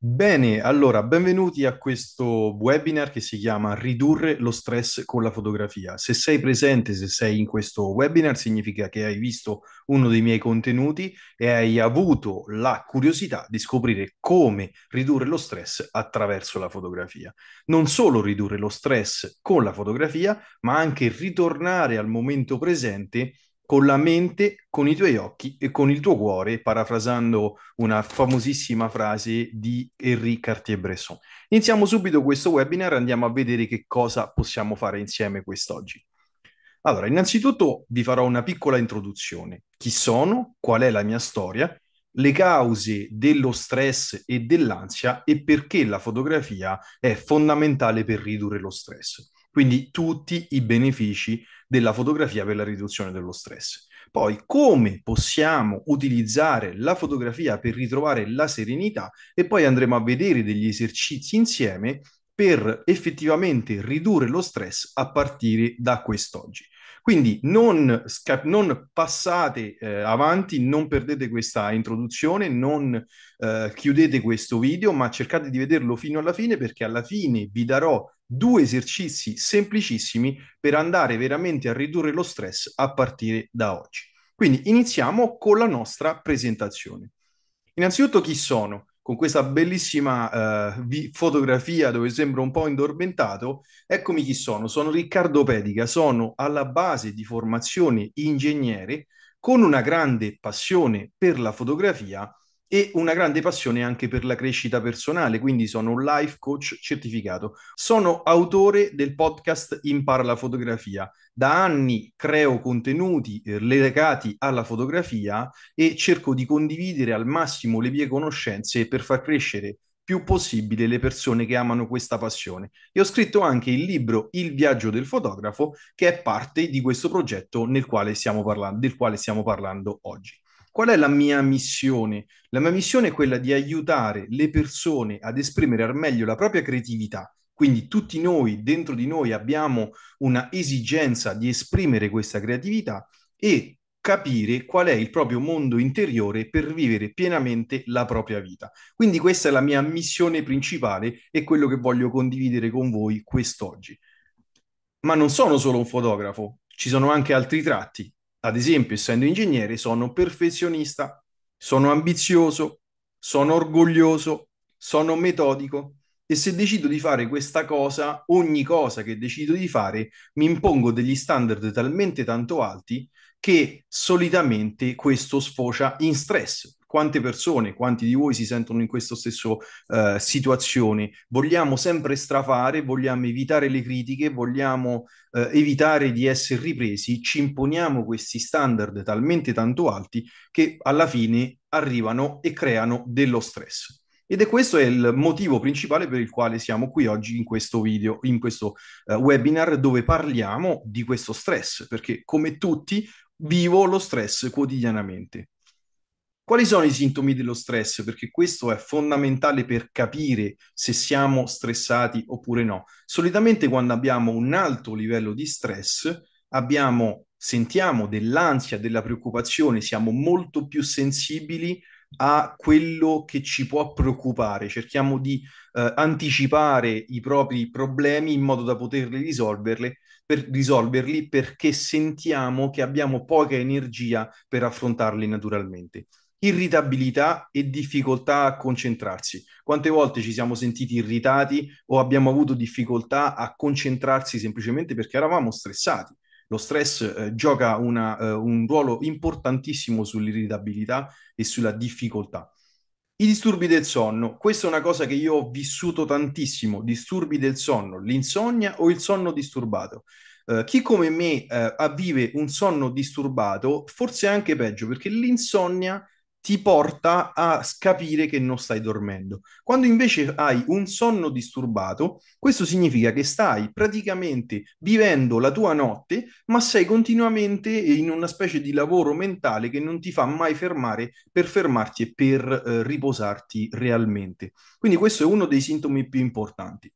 Bene, allora benvenuti a questo webinar che si chiama Ridurre lo stress con la fotografia. Se sei presente, se sei in questo webinar, significa che hai visto uno dei miei contenuti e hai avuto la curiosità di scoprire come ridurre lo stress attraverso la fotografia. Non solo ridurre lo stress con la fotografia, ma anche ritornare al momento presente con la mente, con i tuoi occhi e con il tuo cuore, parafrasando una famosissima frase di Henri Cartier-Bresson. Iniziamo subito questo webinar, andiamo a vedere che cosa possiamo fare insieme quest'oggi. Allora, innanzitutto vi farò una piccola introduzione. Chi sono? Qual è la mia storia? Le cause dello stress e dell'ansia e perché la fotografia è fondamentale per ridurre lo stress. Quindi tutti i benefici della fotografia per la riduzione dello stress. Poi come possiamo utilizzare la fotografia per ritrovare la serenità e poi andremo a vedere degli esercizi insieme per effettivamente ridurre lo stress a partire da quest'oggi. Quindi non, sca- non passate eh, avanti, non perdete questa introduzione, non eh, chiudete questo video, ma cercate di vederlo fino alla fine perché alla fine vi darò due esercizi semplicissimi per andare veramente a ridurre lo stress a partire da oggi. Quindi iniziamo con la nostra presentazione. Innanzitutto chi sono? Con questa bellissima uh, vi- fotografia dove sembro un po' indormentato, eccomi chi sono. Sono Riccardo Pedica, sono alla base di formazione ingegnere con una grande passione per la fotografia e una grande passione anche per la crescita personale, quindi sono un life coach certificato. Sono autore del podcast Impara la fotografia. Da anni creo contenuti eh, legati alla fotografia e cerco di condividere al massimo le mie conoscenze per far crescere più possibile le persone che amano questa passione. E ho scritto anche il libro Il viaggio del fotografo, che è parte di questo progetto quale parlando, del quale stiamo parlando oggi. Qual è la mia missione? La mia missione è quella di aiutare le persone ad esprimere al meglio la propria creatività. Quindi tutti noi, dentro di noi, abbiamo una esigenza di esprimere questa creatività e capire qual è il proprio mondo interiore per vivere pienamente la propria vita. Quindi questa è la mia missione principale e quello che voglio condividere con voi quest'oggi. Ma non sono solo un fotografo, ci sono anche altri tratti ad esempio, essendo ingegnere, sono perfezionista, sono ambizioso, sono orgoglioso, sono metodico e se decido di fare questa cosa, ogni cosa che decido di fare, mi impongo degli standard talmente tanto alti che solitamente questo sfocia in stress quante persone, quanti di voi si sentono in questa stessa eh, situazione. Vogliamo sempre strafare, vogliamo evitare le critiche, vogliamo eh, evitare di essere ripresi, ci imponiamo questi standard talmente tanto alti che alla fine arrivano e creano dello stress. Ed è questo è il motivo principale per il quale siamo qui oggi in questo video, in questo uh, webinar dove parliamo di questo stress, perché come tutti vivo lo stress quotidianamente. Quali sono i sintomi dello stress? Perché questo è fondamentale per capire se siamo stressati oppure no. Solitamente quando abbiamo un alto livello di stress abbiamo, sentiamo dell'ansia, della preoccupazione, siamo molto più sensibili a quello che ci può preoccupare, cerchiamo di eh, anticipare i propri problemi in modo da poterli risolverle, per risolverli perché sentiamo che abbiamo poca energia per affrontarli naturalmente irritabilità e difficoltà a concentrarsi. Quante volte ci siamo sentiti irritati o abbiamo avuto difficoltà a concentrarsi semplicemente perché eravamo stressati? Lo stress eh, gioca una, eh, un ruolo importantissimo sull'irritabilità e sulla difficoltà. I disturbi del sonno, questa è una cosa che io ho vissuto tantissimo, disturbi del sonno, l'insonnia o il sonno disturbato. Uh, chi come me uh, eh, avvive un sonno disturbato, forse anche peggio, perché l'insonnia ti porta a capire che non stai dormendo. Quando invece hai un sonno disturbato, questo significa che stai praticamente vivendo la tua notte, ma sei continuamente in una specie di lavoro mentale che non ti fa mai fermare per fermarti e per eh, riposarti realmente. Quindi questo è uno dei sintomi più importanti.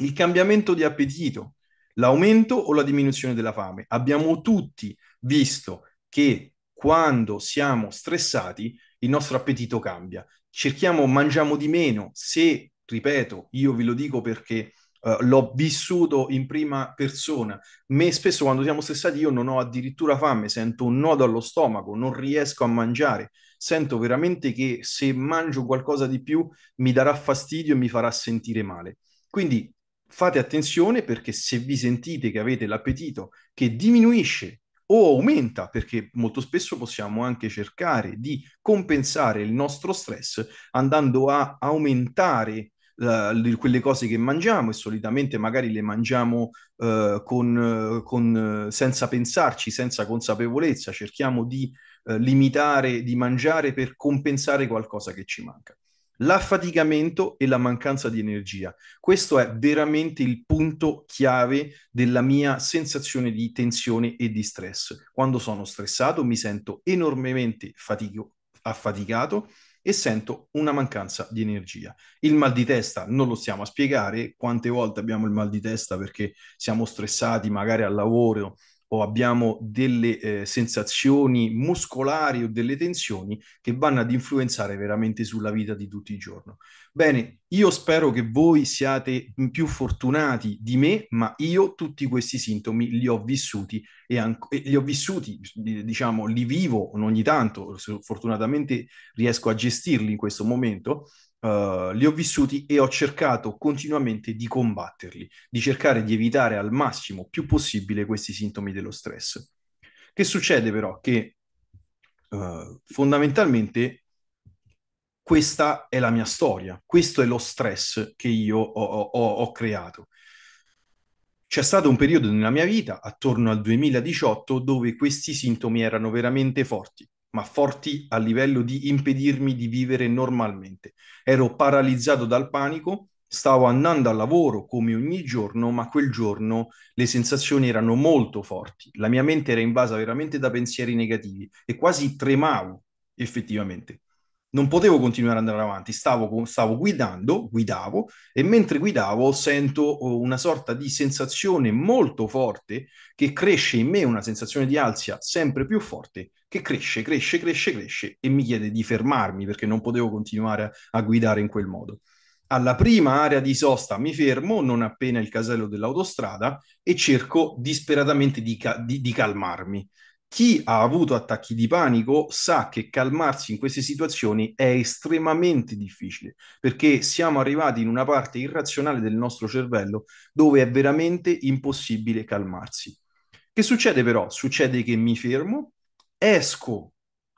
Il cambiamento di appetito, l'aumento o la diminuzione della fame. Abbiamo tutti visto che quando siamo stressati il nostro appetito cambia. Cerchiamo, mangiamo di meno. Se, ripeto, io ve lo dico perché Uh, l'ho vissuto in prima persona. Me spesso quando siamo stressati io non ho addirittura fame, sento un nodo allo stomaco, non riesco a mangiare, sento veramente che se mangio qualcosa di più mi darà fastidio e mi farà sentire male. Quindi fate attenzione perché se vi sentite che avete l'appetito che diminuisce o aumenta, perché molto spesso possiamo anche cercare di compensare il nostro stress andando a aumentare uh, quelle cose che mangiamo e solitamente magari le mangiamo uh, con, con, senza pensarci, senza consapevolezza, cerchiamo di uh, limitare, di mangiare per compensare qualcosa che ci manca l'affaticamento e la mancanza di energia. Questo è veramente il punto chiave della mia sensazione di tensione e di stress. Quando sono stressato mi sento enormemente fatico, affaticato e sento una mancanza di energia. Il mal di testa non lo stiamo a spiegare, quante volte abbiamo il mal di testa perché siamo stressati magari al lavoro o abbiamo delle eh, sensazioni muscolari o delle tensioni che vanno ad influenzare veramente sulla vita di tutti i giorni. Bene, io spero che voi siate più fortunati di me, ma io tutti questi sintomi li ho vissuti e, an- e li ho vissuti, diciamo, li vivo ogni tanto, fortunatamente riesco a gestirli in questo momento, eh, li ho vissuti e ho cercato continuamente di combatterli, di cercare di evitare al massimo più possibile questi sintomi dello stress. Che succede però? Che uh, fondamentalmente questa è la mia storia, questo è lo stress che io ho, ho, ho creato. C'è stato un periodo nella mia vita, attorno al 2018, dove questi sintomi erano veramente forti ma forti a livello di impedirmi di vivere normalmente. Ero paralizzato dal panico, stavo andando al lavoro come ogni giorno, ma quel giorno le sensazioni erano molto forti. La mia mente era invasa veramente da pensieri negativi e quasi tremavo effettivamente. Non potevo continuare ad andare avanti, stavo, stavo guidando, guidavo e mentre guidavo sento oh, una sorta di sensazione molto forte che cresce in me, una sensazione di ansia sempre più forte che cresce, cresce, cresce, cresce e mi chiede di fermarmi perché non potevo continuare a guidare in quel modo. Alla prima area di sosta mi fermo, non appena il casello dell'autostrada, e cerco disperatamente di, ca- di, di calmarmi. Chi ha avuto attacchi di panico sa che calmarsi in queste situazioni è estremamente difficile perché siamo arrivati in una parte irrazionale del nostro cervello dove è veramente impossibile calmarsi. Che succede però? Succede che mi fermo, esco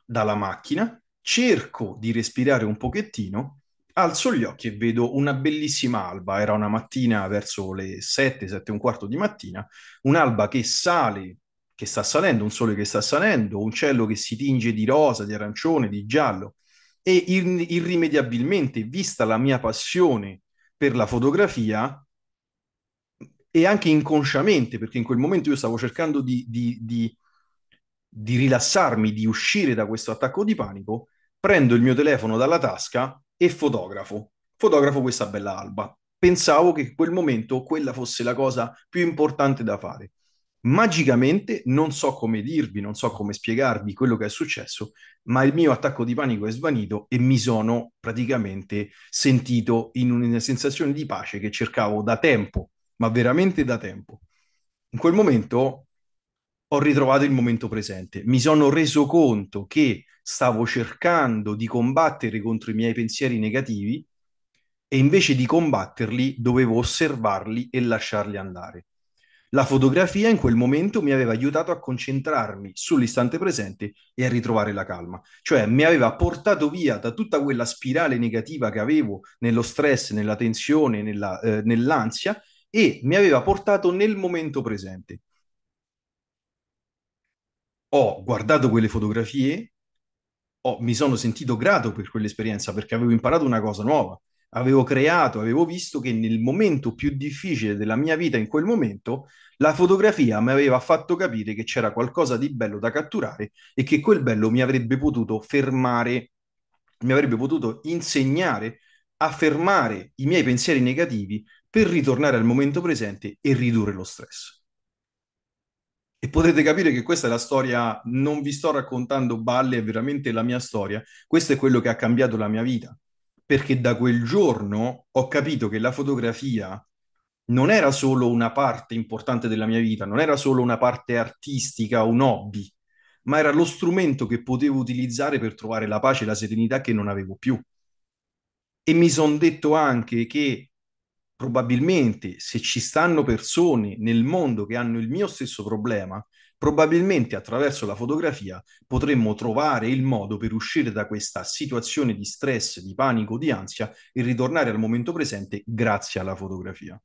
dalla macchina, cerco di respirare un pochettino, alzo gli occhi e vedo una bellissima alba. Era una mattina verso le 7, 7 e un quarto di mattina, un'alba che sale, che sta salendo, un sole che sta salendo, un cielo che si tinge di rosa, di arancione, di giallo. E ir- irrimediabilmente, vista la mia passione per la fotografia, e anche inconsciamente, perché in quel momento io stavo cercando di, di, di di rilassarmi, di uscire da questo attacco di panico, prendo il mio telefono dalla tasca e fotografo. Fotografo questa bella alba. Pensavo che in quel momento quella fosse la cosa più importante da fare. Magicamente non so come dirvi, non so come spiegarvi quello che è successo, ma il mio attacco di panico è svanito e mi sono praticamente sentito in una sensazione di pace che cercavo da tempo, ma veramente da tempo. In quel momento ho ritrovato il momento presente. Mi sono reso conto che stavo cercando di combattere contro i miei pensieri negativi e invece di combatterli dovevo osservarli e lasciarli andare. La fotografia in quel momento mi aveva aiutato a concentrarmi sull'istante presente e a ritrovare la calma, cioè mi aveva portato via da tutta quella spirale negativa che avevo nello stress, nella tensione, nella, eh, nell'ansia e mi aveva portato nel momento presente ho guardato quelle fotografie, ho, mi sono sentito grato per quell'esperienza perché avevo imparato una cosa nuova, avevo creato, avevo visto che nel momento più difficile della mia vita, in quel momento, la fotografia mi aveva fatto capire che c'era qualcosa di bello da catturare e che quel bello mi avrebbe potuto fermare, mi avrebbe potuto insegnare a fermare i miei pensieri negativi per ritornare al momento presente e ridurre lo stress. E potete capire che questa è la storia, non vi sto raccontando balle, è veramente la mia storia. Questo è quello che ha cambiato la mia vita, perché da quel giorno ho capito che la fotografia non era solo una parte importante della mia vita, non era solo una parte artistica, un hobby, ma era lo strumento che potevo utilizzare per trovare la pace e la serenità che non avevo più. E mi sono detto anche che probabilmente se ci stanno persone nel mondo che hanno il mio stesso problema, probabilmente attraverso la fotografia potremmo trovare il modo per uscire da questa situazione di stress, di panico, di ansia e ritornare al momento presente grazie alla fotografia.